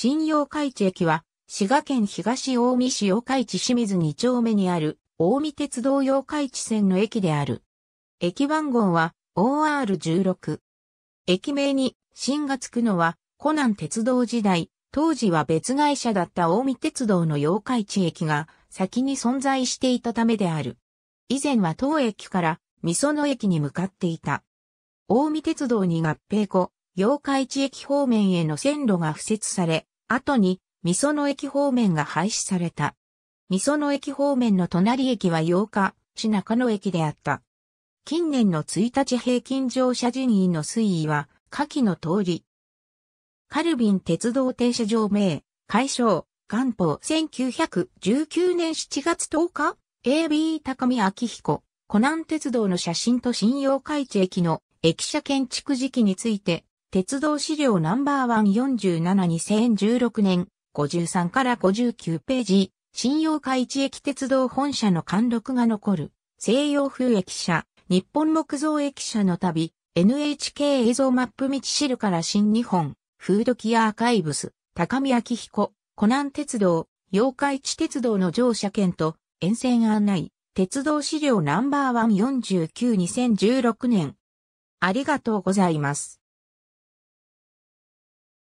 新八海地駅は、滋賀県東近江市八海地清水2丁目にある、近江鉄道洋海地線の駅である。駅番号は OR16。駅名に、新がつくのは、湖南鉄道時代、当時は別会社だった近江鉄道の洋海地駅が先に存在していたためである。以前は当駅から三園駅に向かっていた。近江鉄道に合併後、洋海地駅方面への線路が敷設され、後に、味噌の駅方面が廃止された。味噌の駅方面の隣駅は8日、市中野駅であった。近年の1日平均乗車人員の推移は、下記の通り。カルビン鉄道停車場名、解消、元宝1919年7月10日、AB 高見明彦、湖南鉄道の写真と信用海地駅の駅舎建築時期について、鉄道資料ナンバーワン4 7 2 0 1 6年53から59ページ、新洋海地駅鉄道本社の貫禄が残る、西洋風駅舎、日本木造駅舎の旅、NHK 映像マップ道知るから新日本、フードキアアーカイブス、高見明彦、湖南鉄道、洋海地鉄道の乗車券と、沿線案内、鉄道資料ナンバーワン4 9 2016年。ありがとうございます。